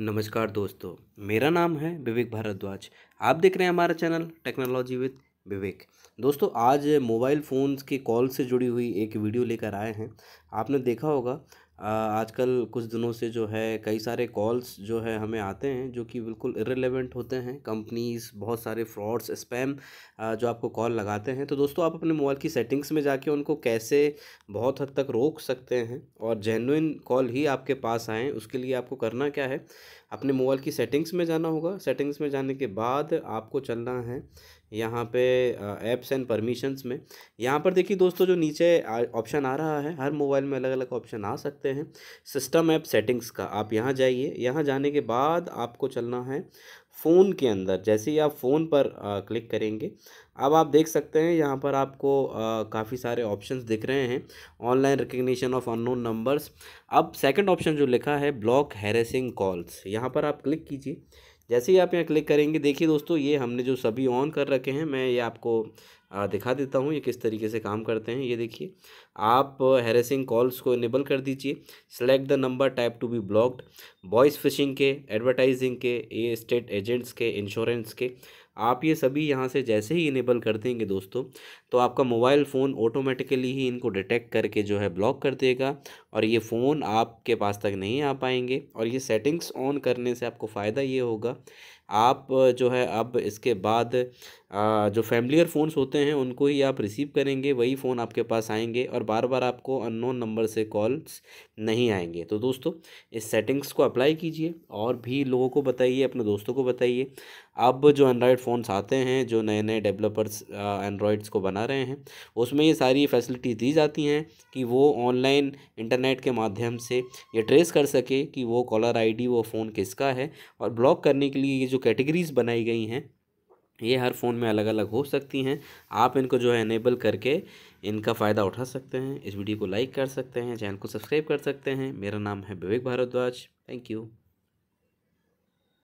नमस्कार दोस्तों मेरा नाम है विवेक भारद्वाज आप देख रहे हैं हमारा चैनल टेक्नोलॉजी विद विवेक दोस्तों आज मोबाइल फ़ोन्स के कॉल से जुड़ी हुई एक वीडियो लेकर आए हैं आपने देखा होगा आजकल कुछ दिनों से जो है कई सारे कॉल्स जो है हमें आते हैं जो कि बिल्कुल इरेलीवेंट होते हैं कंपनीज़ बहुत सारे फ्रॉड्स स्पैम जो आपको कॉल लगाते हैं तो दोस्तों आप अपने मोबाइल की सेटिंग्स में जाके उनको कैसे बहुत हद तक रोक सकते हैं और जेनुइन कॉल ही आपके पास आएँ उसके लिए आपको करना क्या है अपने मोबाइल की सेटिंग्स में जाना होगा सेटिंग्स में जाने के बाद आपको चलना है यहाँ पे ऐप्स एंड परमिशंस में यहाँ पर देखिए दोस्तों जो नीचे ऑप्शन आ रहा है हर मोबाइल में अलग अलग ऑप्शन आ सकते हैं सिस्टम ऐप सेटिंग्स का आप यहाँ जाइए यहाँ जाने के बाद आपको चलना है फ़ोन के अंदर जैसे ही आप फ़ोन पर आ, क्लिक करेंगे अब आप देख सकते हैं यहाँ पर आपको काफ़ी सारे ऑप्शंस दिख रहे हैं online recognition of unknown numbers अब सेकंड ऑप्शन जो लिखा है ब्लॉक हैरेसिंग कॉल्स यहाँ पर आप क्लिक कीजिए जैसे ही आप यहाँ क्लिक करेंगे देखिए दोस्तों ये हमने जो सभी ऑन कर रखे हैं मैं ये आपको दिखा देता हूँ ये किस तरीके से काम करते हैं ये देखिए आप हेरेसिंग कॉल्स को इनेबल कर दीजिए select the number type to be blocked voice phishing के एडवर्टाइजिंग के ए स्टेट एजेंट्स के इंश्योरेंस के आप ये सभी यहाँ से जैसे ही इनेबल कर देंगे दोस्तों तो आपका मोबाइल फ़ोन ऑटोमेटिकली ही इनको डिटेक्ट करके जो है ब्लॉक कर देगा और ये फ़ोन आपके पास तक नहीं आ पाएंगे और ये सेटिंग्स ऑन करने से आपको फ़ायदा ये होगा आप जो है अब इसके बाद जो फैमिलियर फ़ोन्स होते हैं हैं उनको ही आप रिसीव करेंगे वही फ़ोन आपके पास आएंगे और बार बार आपको अननोन नंबर से कॉल्स नहीं आएंगे तो दोस्तों इस सेटिंग्स को अप्लाई कीजिए और भी लोगों को बताइए अपने दोस्तों को बताइए अब जो एंड्रॉयड फ़ोन्स आते हैं जो नए नए डेवलपर्स एंड्रॉयड्स को बना रहे हैं उसमें ये सारी फैसिलिटीज़ दी जाती हैं कि वो ऑनलाइन इंटरनेट के माध्यम से ये ट्रेस कर सके कि वो कॉलर आईडी वो फ़ोन किसका है और ब्लॉक करने के लिए ये जो कैटेगरीज़ बनाई गई हैं ये हर फ़ोन में अलग अलग हो सकती हैं आप इनको जो है इनेबल करके इनका फ़ायदा उठा सकते हैं इस वीडियो को लाइक कर सकते हैं चैनल को सब्सक्राइब कर सकते हैं मेरा नाम है विवेक भारद्वाज थैंक यू